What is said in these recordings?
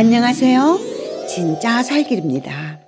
안녕하세요. 진짜 살길입니다.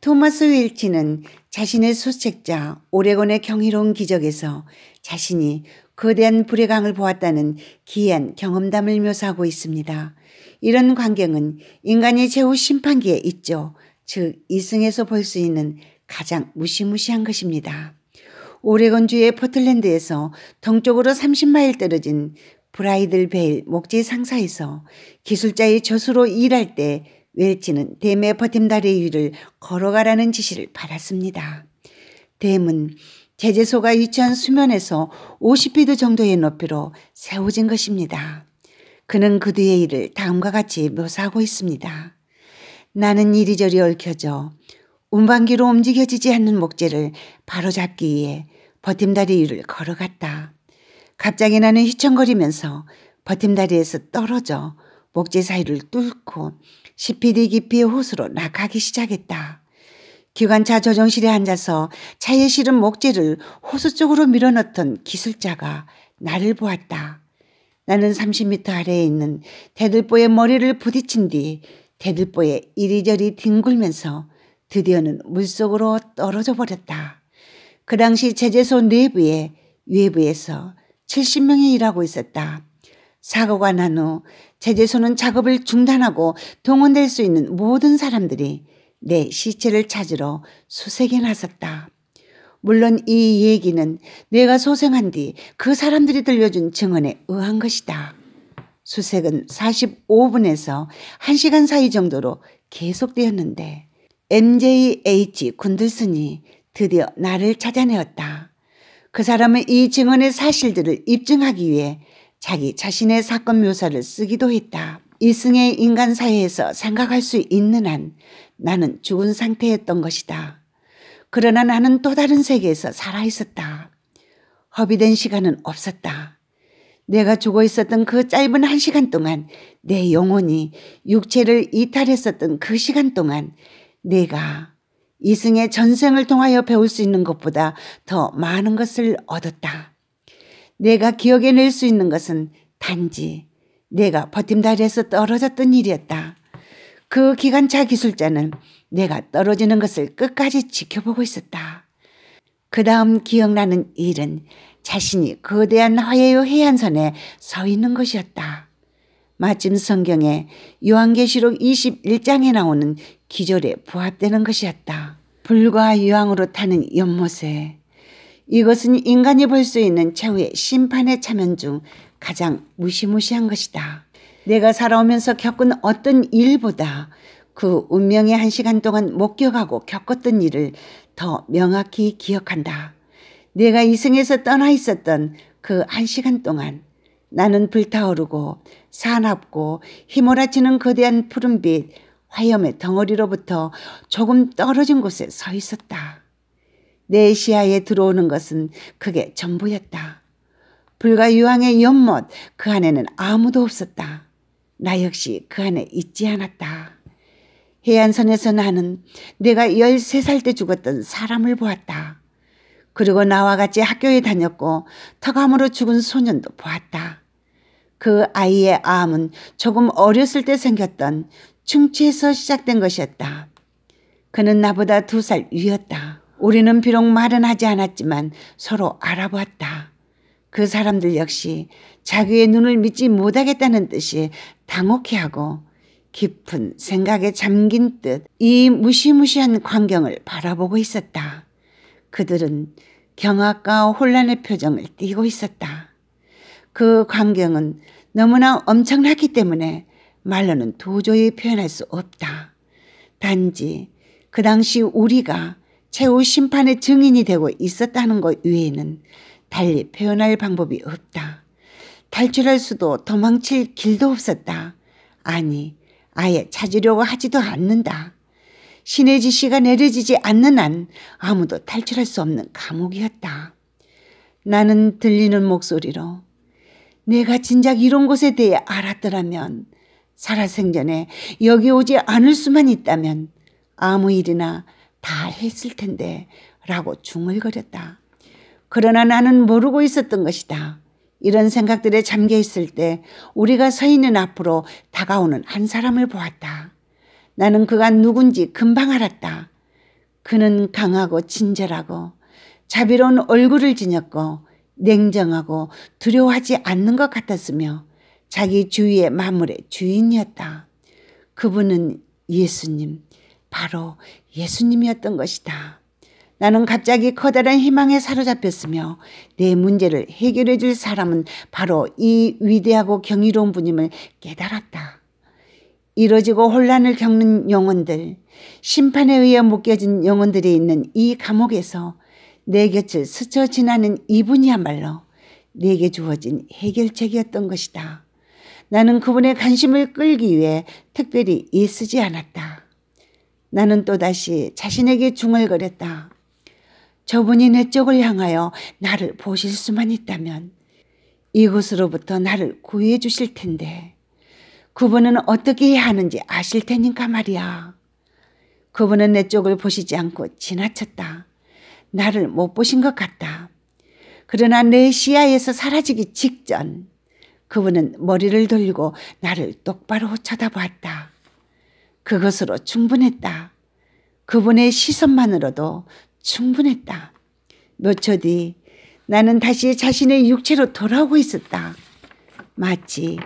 토마스 윌치는 자신의 소책자 오레곤의 경이로운 기적에서 자신이 거대한 불의 강을 보았다는 기이한 경험담을 묘사하고 있습니다. 이런 광경은 인간이 최후 심판기에 있죠. 즉 이승에서 볼 수 있는 가장 무시무시한 것입니다. 오레곤주의 포틀랜드에서 동쪽으로 30마일 떨어진 브라이들베일 목재 상사에서 기술자의 저수로 일할 때 웰치는 댐의 버팀다리 위를 걸어가라는 지시를 받았습니다. 댐은 제재소가 위치한 수면에서 50피드 정도의 높이로 세워진 것입니다. 그는 그 뒤의 일을 다음과 같이 묘사하고 있습니다. 나는 이리저리 얽혀져 운반기로 움직여지지 않는 목재를 바로잡기 위해 버팀다리 위를 걸어갔다. 갑자기 나는 휘청거리면서 버팀다리에서 떨어져 목재 사이를 뚫고 시피디 깊이의 호수로 나가기 시작했다. 기관차 조정실에 앉아서 차에 실은 목재를 호수 쪽으로 밀어넣던 기술자가 나를 보았다. 나는 3 0미터 아래에 있는 대들보의 머리를 부딪힌 뒤 대들보에 이리저리 뒹굴면서 드디어는 물속으로 떨어져 버렸다. 그 당시 제재소 내부에 외부에서 70명이 일하고 있었다. 사고가 난 후 제재소는 작업을 중단하고 동원될 수 있는 모든 사람들이 내 시체를 찾으러 수색에 나섰다. 물론 이 얘기는 내가 소생한 뒤 그 사람들이 들려준 증언에 의한 것이다. 수색은 45분에서 1시간 사이 정도로 계속되었는데 MJH 군들순이 드디어 나를 찾아내었다. 그 사람은 이 증언의 사실들을 입증하기 위해 자기 자신의 사건 묘사를 쓰기도 했다. 이승의 인간 사회에서 생각할 수 있는 한 나는 죽은 상태였던 것이다. 그러나 나는 또 다른 세계에서 살아 있었다. 허비된 시간은 없었다. 내가 죽어 있었던 그 짧은 한 시간 동안 내 영혼이 육체를 이탈했었던 그 시간 동안 내가 이승의 전생을 통하여 배울 수 있는 것보다 더 많은 것을 얻었다. 내가 기억해낼 수 있는 것은 단지 내가 버팀다리에서 떨어졌던 일이었다. 그 기관차 기술자는 내가 떨어지는 것을 끝까지 지켜보고 있었다. 그 다음 기억나는 일은 자신이 거대한 화해의 해안선에 서 있는 것이었다. 마침 성경에 요한계시록 21장에 나오는 기절에 부합되는 것이었다. 불과 유황으로 타는 연못에 이것은 인간이 볼 수 있는 최후의 심판의 차면 중 가장 무시무시한 것이다. 내가 살아오면서 겪은 어떤 일보다 그 운명의 한 시간 동안 목격하고 겪었던 일을 더 명확히 기억한다. 내가 이 생에서 떠나 있었던 그 한 시간 동안 나는 불타오르고 사납고 휘몰아치는 거대한 푸른빛 화염의 덩어리로부터 조금 떨어진 곳에 서 있었다. 내 시야에 들어오는 것은 그게 전부였다. 불과 유황의 연못 그 안에는 아무도 없었다. 나 역시 그 안에 있지 않았다. 해안선에서 나는 내가 13살 때 죽었던 사람을 보았다. 그리고 나와 같이 학교에 다녔고 턱암으로 죽은 소년도 보았다. 그 아이의 암은 조금 어렸을 때 생겼던 충치에서 시작된 것이었다. 그는 나보다 두 살 위였다. 우리는 비록 말은 하지 않았지만 서로 알아보았다. 그 사람들 역시 자기의 눈을 믿지 못하겠다는 뜻이 당혹해하고 깊은 생각에 잠긴 듯 이 무시무시한 광경을 바라보고 있었다. 그들은 경악과 혼란의 표정을 띠고 있었다. 그 광경은 너무나 엄청났기 때문에 말로는 도저히 표현할 수 없다. 단지 그 당시 우리가 최후 심판의 증인이 되고 있었다는 것 외에는 달리 표현할 방법이 없다. 탈출할 수도 도망칠 길도 없었다. 아니, 아예 찾으려고 하지도 않는다. 신의 지시가 내려지지 않는 한 아무도 탈출할 수 없는 감옥이었다. 나는 들리는 목소리로 내가 진작 이런 것에 대해 알았더라면 살아생전에 여기 오지 않을 수만 있다면 아무 일이나 다 했을 텐데 라고 중얼거렸다. 그러나 나는 모르고 있었던 것이다. 이런 생각들에 잠겨 있을 때 우리가 서 있는 앞으로 다가오는 한 사람을 보았다. 나는 그가 누군지 금방 알았다. 그는 강하고 친절하고 자비로운 얼굴을 지녔고 냉정하고 두려워하지 않는 것 같았으며 자기 주위의 마물의 주인이었다. 그분은 예수님, 바로 예수님이었던 것이다. 나는 갑자기 커다란 희망에 사로잡혔으며 내 문제를 해결해 줄 사람은 바로 이 위대하고 경이로운 분임을 깨달았다. 이뤄지고 혼란을 겪는 영혼들, 심판에 의해 묶여진 영혼들이 있는 이 감옥에서 내 곁을 스쳐 지나는 이분이야말로 내게 주어진 해결책이었던 것이다. 나는 그분의 관심을 끌기 위해 특별히 애쓰지 않았다. 나는 또다시 자신에게 중얼거렸다. 저분이 내 쪽을 향하여 나를 보실 수만 있다면 이곳으로부터 나를 구해 주실 텐데 그분은 어떻게 해야 하는지 아실 테니까 말이야. 그분은 내 쪽을 보시지 않고 지나쳤다. 나를 못 보신 것 같다. 그러나 내 시야에서 사라지기 직전 그분은 머리를 돌리고 나를 똑바로 쳐다보았다. 그것으로 충분했다. 그분의 시선만으로도 충분했다. 몇 초 뒤 나는 다시 자신의 육체로 돌아오고 있었다. 마치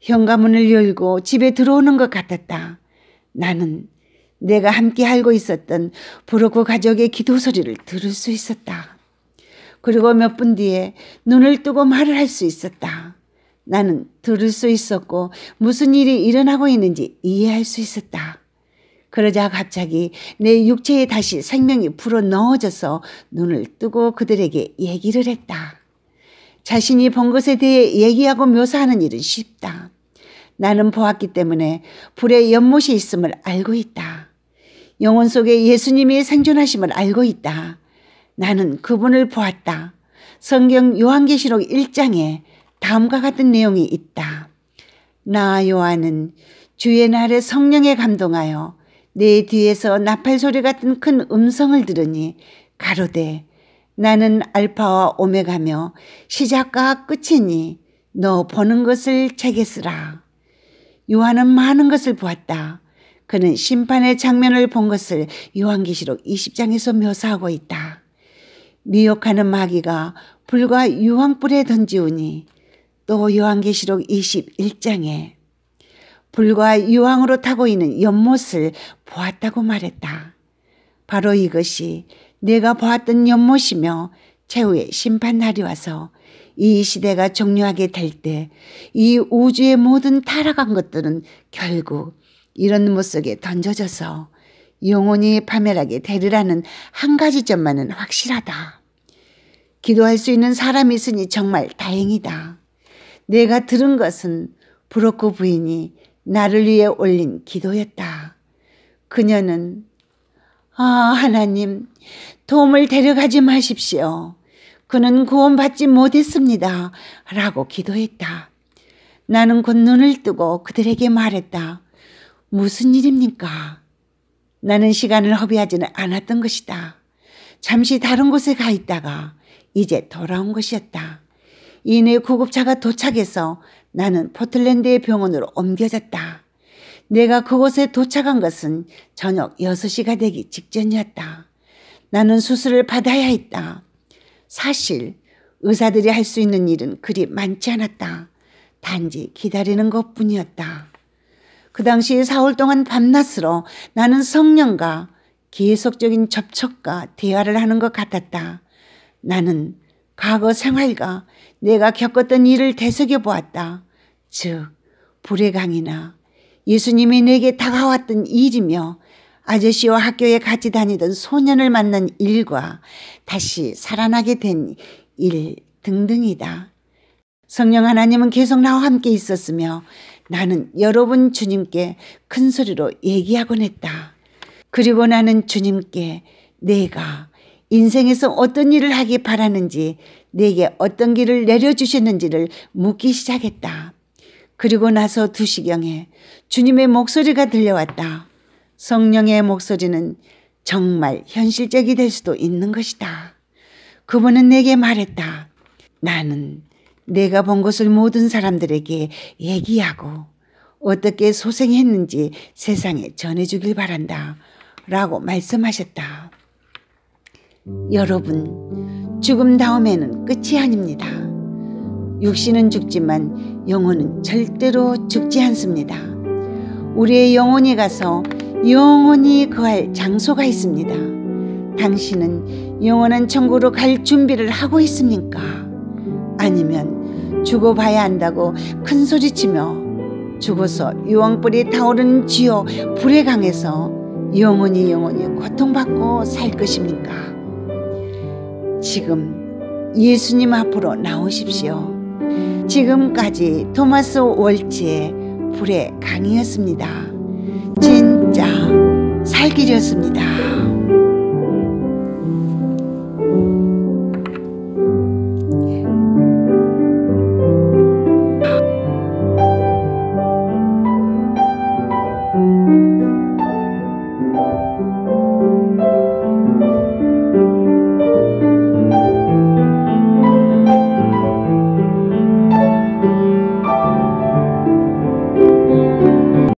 현관문을 열고 집에 들어오는 것 같았다. 나는 내가 함께 알고 있었던 브로커 가족의 기도 소리를 들을 수 있었다. 그리고 몇 분 뒤에 눈을 뜨고 말을 할 수 있었다. 나는 들을 수 있었고 무슨 일이 일어나고 있는지 이해할 수 있었다. 그러자 갑자기 내 육체에 다시 생명이 불어 넣어져서 눈을 뜨고 그들에게 얘기를 했다. 자신이 본 것에 대해 얘기하고 묘사하는 일은 쉽다. 나는 보았기 때문에 불의 연못이 있음을 알고 있다. 영혼 속에 예수님이 생존하심을 알고 있다. 나는 그분을 보았다. 성경 요한계시록 1장에 다음과 같은 내용이 있다. 나 요한은 주의 날에 성령에 감동하여 내 뒤에서 나팔 소리 같은 큰 음성을 들으니 가로되 나는 알파와 오메가며 시작과 끝이니 너 보는 것을 제게 쓰라. 요한은 많은 것을 보았다. 그는 심판의 장면을 본 것을 요한계시록 20장에서 묘사하고 있다. 미혹하는 마귀가 불과 유황불에 던지우니 또 요한계시록 21장에 불과 유황으로 타고 있는 연못을 보았다고 말했다. 바로 이것이 내가 보았던 연못이며 최후의 심판날이 와서 이 시대가 종료하게 될 때 이 우주의 모든 타락한 것들은 결국 이런 모습에 던져져서 영혼이 파멸하게 되리라는 한 가지 점만은 확실하다. 기도할 수 있는 사람이 있으니 정말 다행이다. 내가 들은 것은 브로크 부인이 나를 위해 올린 기도였다. 그녀는 아 하나님 도움을 데려가지 마십시오. 그는 구원받지 못했습니다. 라고 기도했다. 나는 곧 눈을 뜨고 그들에게 말했다. 무슨 일입니까? 나는 시간을 허비하지는 않았던 것이다. 잠시 다른 곳에 가 있다가 이제 돌아온 것이었다. 이내 구급차가 도착해서 나는 포틀랜드의 병원으로 옮겨졌다. 내가 그곳에 도착한 것은 저녁 6시가 되기 직전이었다. 나는 수술을 받아야 했다. 사실 의사들이 할 수 있는 일은 그리 많지 않았다. 단지 기다리는 것 뿐이었다. 그 당시 사흘 동안 밤낮으로 나는 성령과 계속적인 접촉과 대화를 하는 것 같았다. 나는 과거 생활과 내가 겪었던 일을 되새겨 보았다. 즉, 불의 강이나 예수님이 내게 다가왔던 일이며 아저씨와 학교에 같이 다니던 소년을 만난 일과 다시 살아나게 된 일 등등이다. 성령 하나님은 계속 나와 함께 있었으며 나는 여러 번 주님께 큰 소리로 얘기하곤 했다. 그리고 나는 주님께 내가 인생에서 어떤 일을 하기 바라는지 내게 어떤 길을 내려주셨는지를 묻기 시작했다. 그리고 나서 두시경에 주님의 목소리가 들려왔다. 성령의 목소리는 정말 현실적이 될 수도 있는 것이다. 그분은 내게 말했다. 나는 내가 본 것을 모든 사람들에게 얘기하고 어떻게 소생했는지 세상에 전해주길 바란다. 라고 말씀하셨다. 여러분, 죽음 다음에는 끝이 아닙니다. 육신은 죽지만 영혼은 절대로 죽지 않습니다. 우리의 영혼이 가서 영혼이그할 장소가 있습니다. 당신은 영원한 천국으로 갈 준비를 하고 있습니까? 아니면 죽어봐야 한다고 큰 소리치며 죽어서 유황불이 타오르는 지옥 불에 강해서 영원히 영원히 고통받고 살 것입니까? 지금 예수님 앞으로 나오십시오. 지금까지 토마스 월치의 불의 강이었습니다. 진짜 살길이었습니다.